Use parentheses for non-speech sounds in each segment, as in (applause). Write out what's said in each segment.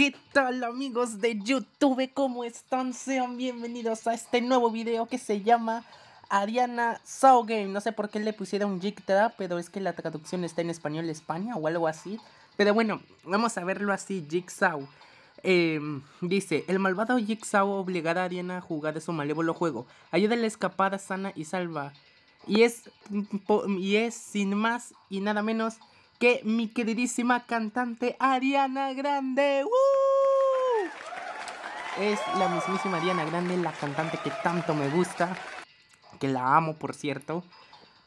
¿Qué tal amigos de YouTube? ¿Cómo están? Sean bienvenidos a este nuevo video que se llama Ariana Sao Game. No sé por qué le pusieron Jigta, pero es que la traducción está en español España o algo así. Pero bueno, vamos a verlo así, Jigsaw. Em, dice, el malvado Jigsaw obligará a Ariana a jugar de su malévolo juego. Ayúdale a escapar sana y salva. Y es, mm, y es sin más y nada menos que mi queridísima cantante Ariana Grande. Es la mismísima Ariana Grande, la cantante que tanto me gusta, que la amo por cierto.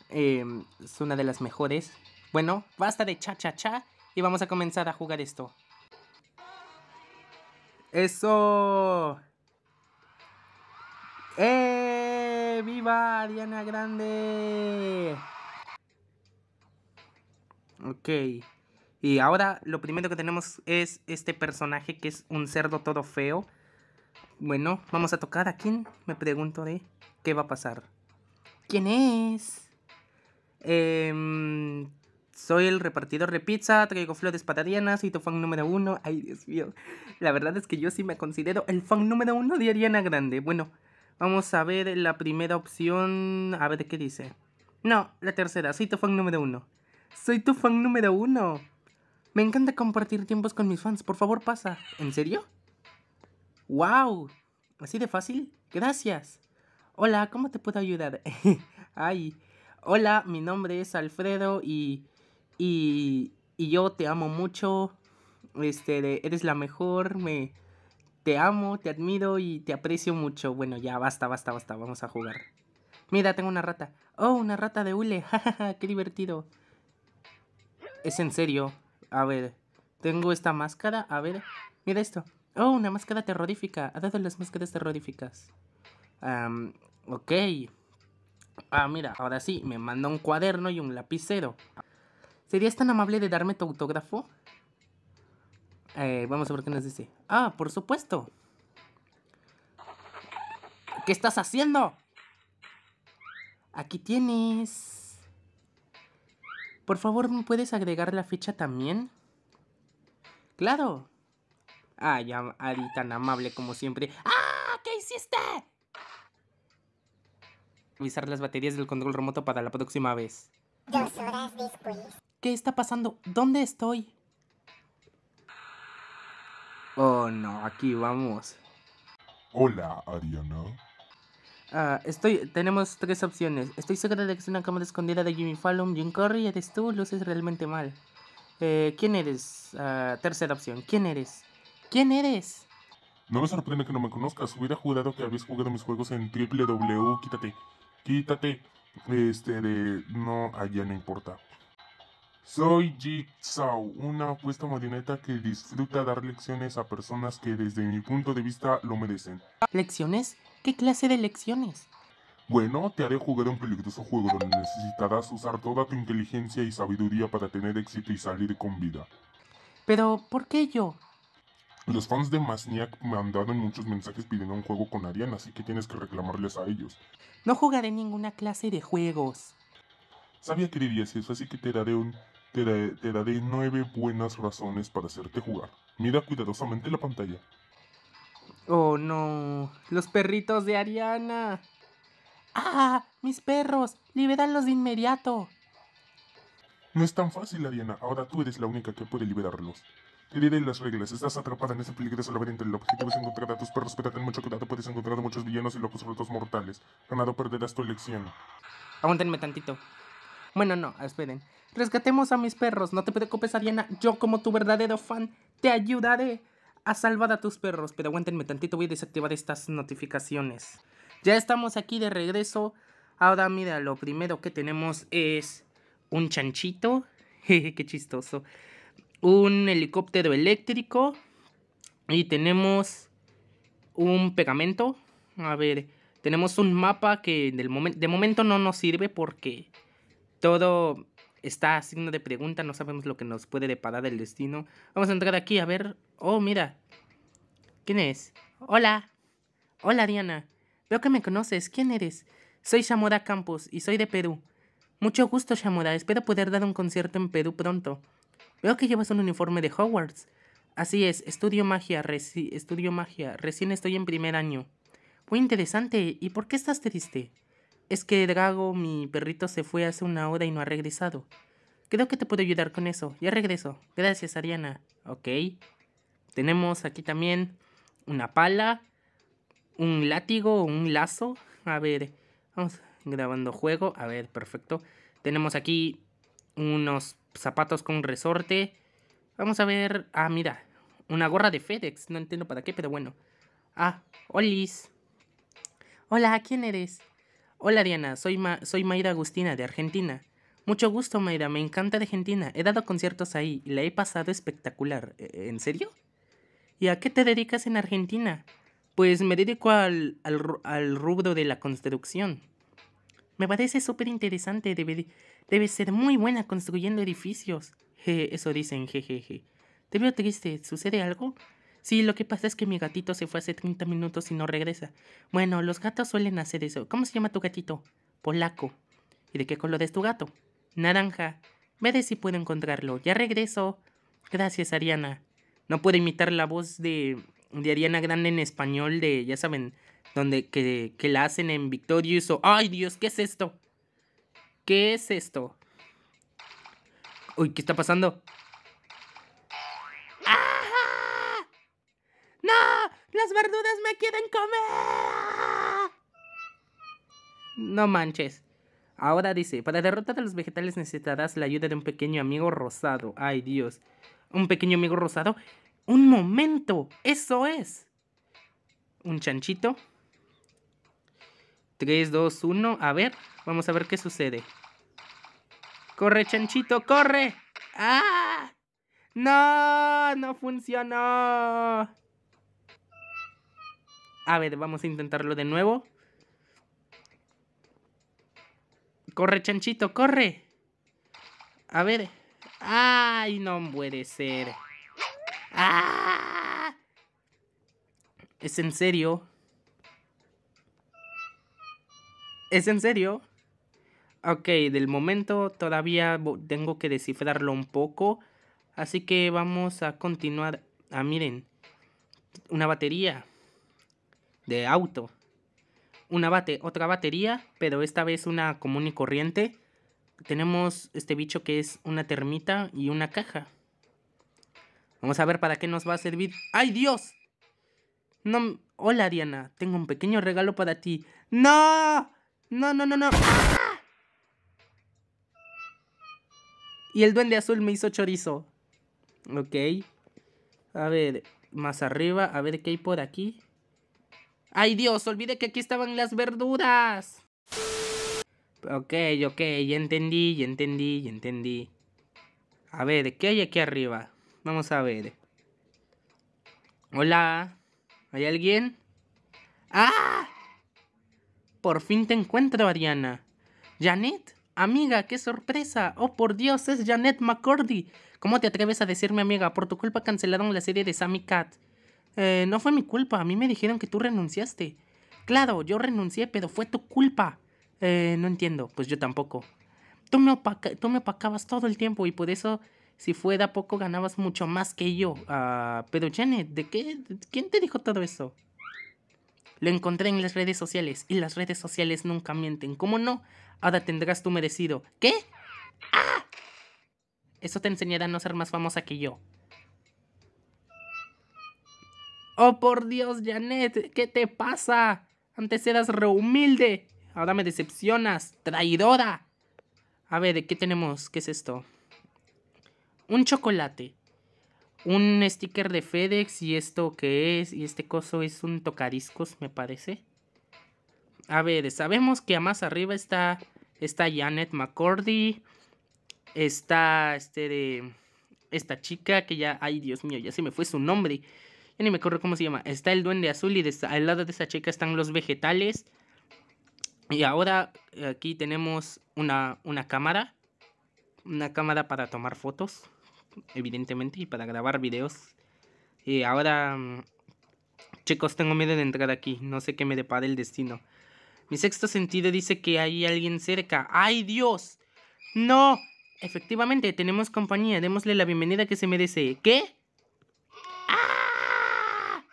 Em, es una de las mejores. Bueno, basta de cha-cha-cha y vamos a comenzar a jugar esto. ¡Eso! ¡Eh! ¡Viva Ariana Grande! Ok. Y ahora lo primero que tenemos es este personaje que es un cerdo todo feo. Bueno, vamos a tocar a quién, me pregunto de qué va a pasar. ¿Quién es? Em, soy el repartidor de pizza, traigo flores para Diana, soy tu fan número uno. Ay, Dios mío. La verdad es que yo sí me considero el fan número uno de Ariana Grande. Bueno, vamos a ver la primera opción. A ver qué dice. No, la tercera, soy tu fan número uno. Soy tu fan número uno. Me encanta compartir tiempos con mis fans. Por favor, pasa. ¿En serio? ¡Wow! ¿Así de fácil? Gracias. Hola, ¿cómo te puedo ayudar? (laughs) Ay. Hola, mi nombre es Alfredo y, y. Y. yo te amo mucho. Este, eres la mejor. Me. Te amo, te admiro y te aprecio mucho. Bueno, ya, basta, basta, basta. Vamos a jugar. Mira, tengo una rata. Oh, una rata de hule. Jajaja, (laughs) qué divertido. Es en serio. A ver, tengo esta máscara. A ver, mira esto. Oh, una máscara terrorífica. Ha dado las máscaras terroríficas. ok. Ah, mira, ahora sí, me manda un cuaderno y un lapicero. ¿Serías tan amable de darme tu autógrafo? Eh, vamos a ver qué nos dice. Ah, por supuesto. ¿Qué estás haciendo? Aquí tienes... Por favor, ¿me puedes agregar la fecha también? ¡Claro! Ay, ah, Ari, tan amable como siempre. ¡Ah! ¿Qué hiciste? ...Avisar las baterías del control remoto para la próxima vez. Dos horas después. ¿Qué está pasando? ¿Dónde estoy? Oh no, aquí vamos. Hola, Ariana. Ah, estoy, tenemos tres opciones. Estoy segura de que es una cámara escondida de Jimmy Fallon, Jim Curry, eres tú, luces realmente mal. Eh, ¿Quién eres? Ah, tercera opción, ¿quién eres? ¿Quién eres? No me sorprende que no me conozcas. Hubiera jurado que habías jugado mis juegos en www. E. Quítate, quítate. Este de. No, allá no importa. Soy Jigsaw, una apuesta marioneta que disfruta dar lecciones a personas que desde mi punto de vista lo merecen. ¿Lecciones? ¿Qué clase de lecciones? Bueno, te haré jugar un peligroso juego donde necesitarás usar toda tu inteligencia y sabiduría para tener éxito y salir con vida. Pero, ¿por qué yo? Los fans de Masniak me han dado muchos mensajes pidiendo un juego con Ariana, así que tienes que reclamarles a ellos. No jugaré ninguna clase de juegos. Sabía que dirías eso, así que te daré nueve buenas razones para hacerte jugar. Mira cuidadosamente la pantalla. Oh no, los perritos de Ariana. ¡Ah! ¡Mis perros! ¡Libéralos de inmediato! No es tan fácil, Ariana. Ahora tú eres la única que puede liberarlos. Te diré las reglas. Estás atrapada en ese peligroso laberinto. El objetivo es encontrar a tus perros, pero ten mucho cuidado. Puedes encontrar a muchos villanos y locos frutos mortales. Ganado perderás tu elección. Aguántenme tantito. Bueno, no, esperen. Rescatemos a mis perros. No te preocupes, Ariana. Yo, como tu verdadero fan, te ayudaré a salvado a tus perros. Pero aguántenme tantito, voy a desactivar estas notificaciones. Ya estamos aquí de regreso. Ahora mira, lo primero que tenemos es un chanchito. (laughs) Jeje, qué chistoso. Un helicóptero eléctrico. Y tenemos un pegamento. A ver, tenemos un mapa que de momento no nos sirve porque todo está a signo de pregunta. No sabemos lo que nos puede deparar el destino. Vamos a entrar aquí a ver Oh, mira. ¿Quién es? Hola. Hola, Diana. Veo que me conoces. ¿Quién eres? Soy Shamora Campos y soy de Perú. Mucho gusto, Shamora. Espero poder dar un concierto en Perú pronto. Veo que llevas un uniforme de Hogwarts. Así es, estudio magia, estudio magia. Recién estoy en primer año. Muy interesante. ¿Y por qué estás triste? Es que Drago, mi perrito, se fue hace una hora y no ha regresado. Creo que te puedo ayudar con eso. Ya regreso. Gracias, Ariana. Ok. Tenemos aquí también una pala, un látigo, un lazo. A ver, vamos grabando juego. A ver, perfecto. Tenemos aquí unos zapatos con resorte. Vamos a ver. Ah, mira. Una gorra de FedEx. No entiendo para qué, pero bueno. Ah, Olis. Hola, ¿quién eres? Hola Diana, soy, soy Mayra Agustina de Argentina. Mucho gusto Mayra, me encanta Argentina. He dado conciertos ahí y la he pasado espectacular. ¿E, ¿En serio? ¿Y a qué te dedicas en Argentina? Pues me dedico al, al, rubro de la construcción. Me parece súper interesante, debe, debe, ser muy buena construyendo edificios. eso dicen, jejeje. Te veo triste, ¿sucede algo? Sí, lo que pasa es que mi gatito se fue hace 30 minutos y no regresa. Bueno, los gatos suelen hacer eso. ¿Cómo se llama tu gatito? Polaco. ¿Y de qué color es tu gato? Naranja. Ve ver si puedo encontrarlo. Ya regreso. Gracias, Ariana. No puedo imitar la voz de, Ariana Grande en español, de, ya saben, donde que, la hacen en Victorious ay Dios, ¿qué es esto? ¿Qué es esto? Uy, ¿qué está pasando? ¡No! ¡Las verduras me quieren comer! No manches. Ahora dice, para derrotar a los vegetales necesitarás la ayuda de un pequeño amigo rosado. Ay, Dios. ¿Un pequeño amigo rosado? Un momento, eso es. Un chanchito. 3, 2, 1, a ver, vamos a ver qué sucede. Corre, chanchito, corre. ¡Ah! No, no funcionó. A ver, vamos a intentarlo de nuevo. Corre, chanchito, corre. A ver. Ay, no puede ser. ¡Ah! ¿Es en serio? ¿Es en serio? Ok, del momento todavía tengo que descifrarlo un poco. Así que vamos a continuar. Ah, miren. Una batería. De auto. Una otra batería, pero esta vez una común y corriente. Tenemos este bicho que es una termita y una caja. Vamos a ver para qué nos va a servir. ¡Ay, Dios! No... Hola, Diana. Tengo un pequeño regalo para ti. ¡No! No, no, no, no. no Y el duende azul me hizo chorizo. Ok. A ver, más arriba. A ver qué hay por aquí. ¡Ay, Dios! Olvidé que aquí estaban las verduras. Ok, ok. Ya entendí, ya entendí, ya entendí. A ver, ¿qué hay aquí arriba? Vamos a ver. Hola. ¿Hay alguien? ¡Ah! Por fin te encuentro, Ariana. Janet, amiga, qué sorpresa. Oh, por Dios, es Janet McCordy. ¿Cómo te atreves a decirme, amiga? Por tu culpa cancelaron la serie de Sammy Cat. Eh, no fue mi culpa, a mí me dijeron que tú renunciaste. Claro, yo renuncié, pero fue tu culpa. Eh, no entiendo, pues yo tampoco. tú me opacabas todo el tiempo y por eso si fuera poco ganabas mucho más que yo. Ah, pero Janet, ¿de qué? ¿Quién te dijo todo eso? Lo encontré en las redes sociales y las redes sociales nunca mienten. ¿Cómo no? Ahora tendrás tu merecido. ¿Qué? ¡Ah! Eso te enseñará a no ser más famosa que yo. Oh, por Dios, Janet, ¿qué te pasa? Antes eras rehumilde. Ahora me decepcionas. Traidora. A ver, ¿de ¿qué tenemos? ¿Qué es esto? un chocolate, un sticker de FedEx y esto que es, y este coso es un tocariscos, me parece. A ver, sabemos que más arriba está, está Janet McCordy, está este de, esta chica que ya, ay Dios mío, ya se me fue su nombre. Ya ni me acuerdo cómo se llama. Está el duende azul y al lado de esa chica están los vegetales. Y ahora aquí tenemos una cámara. Una cámara para tomar fotos evidentemente, y para grabar videos. Y eh, ahora, mm, chicos, tengo miedo de entrar aquí. No sé qué me depara el destino. Mi sexto sentido dice que hay alguien cerca. ¡Ay, Dios! ¡No! Efectivamente, tenemos compañía. Démosle la bienvenida que se merece. ¿Qué? ¡Ah!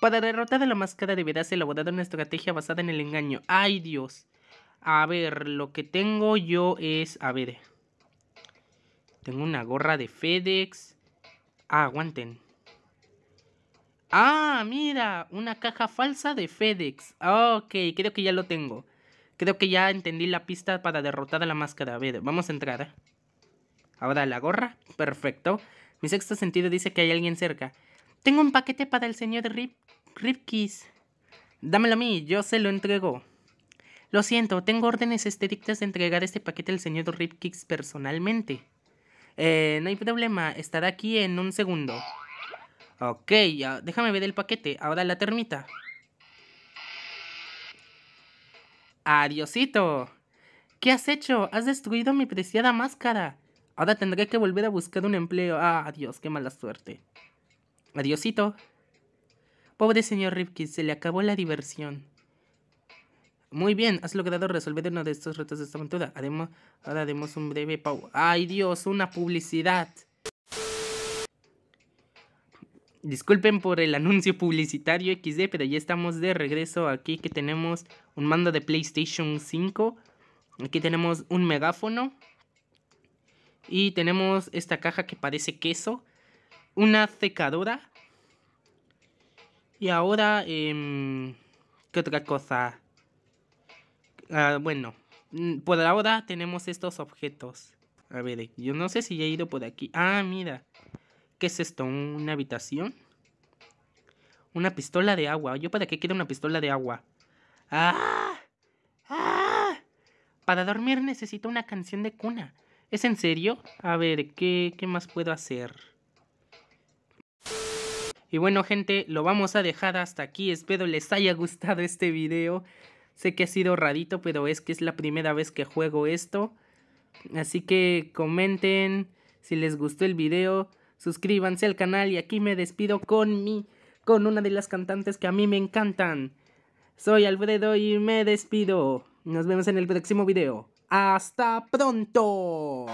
Para derrotar a la máscara deberás elaborar una estrategia basada en el engaño. ¡Ay, Dios! A ver, lo que tengo yo es... A ver... Tengo una gorra de FedEx. Ah, aguanten. Ah, mira, una caja falsa de FedEx. Ok, creo que ya lo tengo. Creo que ya entendí la pista para derrotar a la máscara. A ver, vamos a entrar. ¿eh? Ahora la gorra. Perfecto. Mi sexto sentido dice que hay alguien cerca. Tengo un paquete para el señor Rip Ripkis. Dámelo a mí, yo se lo entrego. Lo siento, tengo órdenes estrictas de entregar este paquete al señor Ripkis personalmente. Eh, no hay problema, estará aquí en un segundo. Ok, déjame ver el paquete. Ahora la termita. ¡Adiosito! ¿Qué has hecho? Has destruido mi preciada máscara. Ahora tendré que volver a buscar un empleo. ¡Ah, adiós! ¡Qué mala suerte! ¡Adiosito! Pobre señor Ripkins, se le acabó la diversión. Muy bien, has logrado resolver uno de estos retos de esta aventura. ahora haremos un breve pau. ¡Ay, Dios! ¡Una publicidad! Disculpen por el anuncio publicitario XD, pero ya estamos de regreso aquí que tenemos un mando de PlayStation 5. Aquí tenemos un megáfono. Y tenemos esta caja que parece queso. Una secadora. Y ahora, em, ¿qué otra cosa? Ah, bueno, mm, por ahora tenemos estos objetos. A ver, yo no sé si ya he ido por aquí. Ah, mira. ¿Qué es esto? ¿Una habitación? Una pistola de agua. ¿Yo para qué quiero una pistola de agua? ¡Ah! ¡Ah! Para dormir necesito una canción de cuna. ¿Es en serio? A ver, ¿qué, qué más puedo hacer? Y bueno gente, lo vamos a dejar hasta aquí. Espero les haya gustado este video. Sé que ha sido rarito, pero es que es la primera vez que juego esto. Así que comenten si les gustó el video, suscríbanse al canal y aquí me despido con mi con una de las cantantes que a mí me encantan. Soy Alfredo y me despido. Nos vemos en el próximo video. Hasta pronto.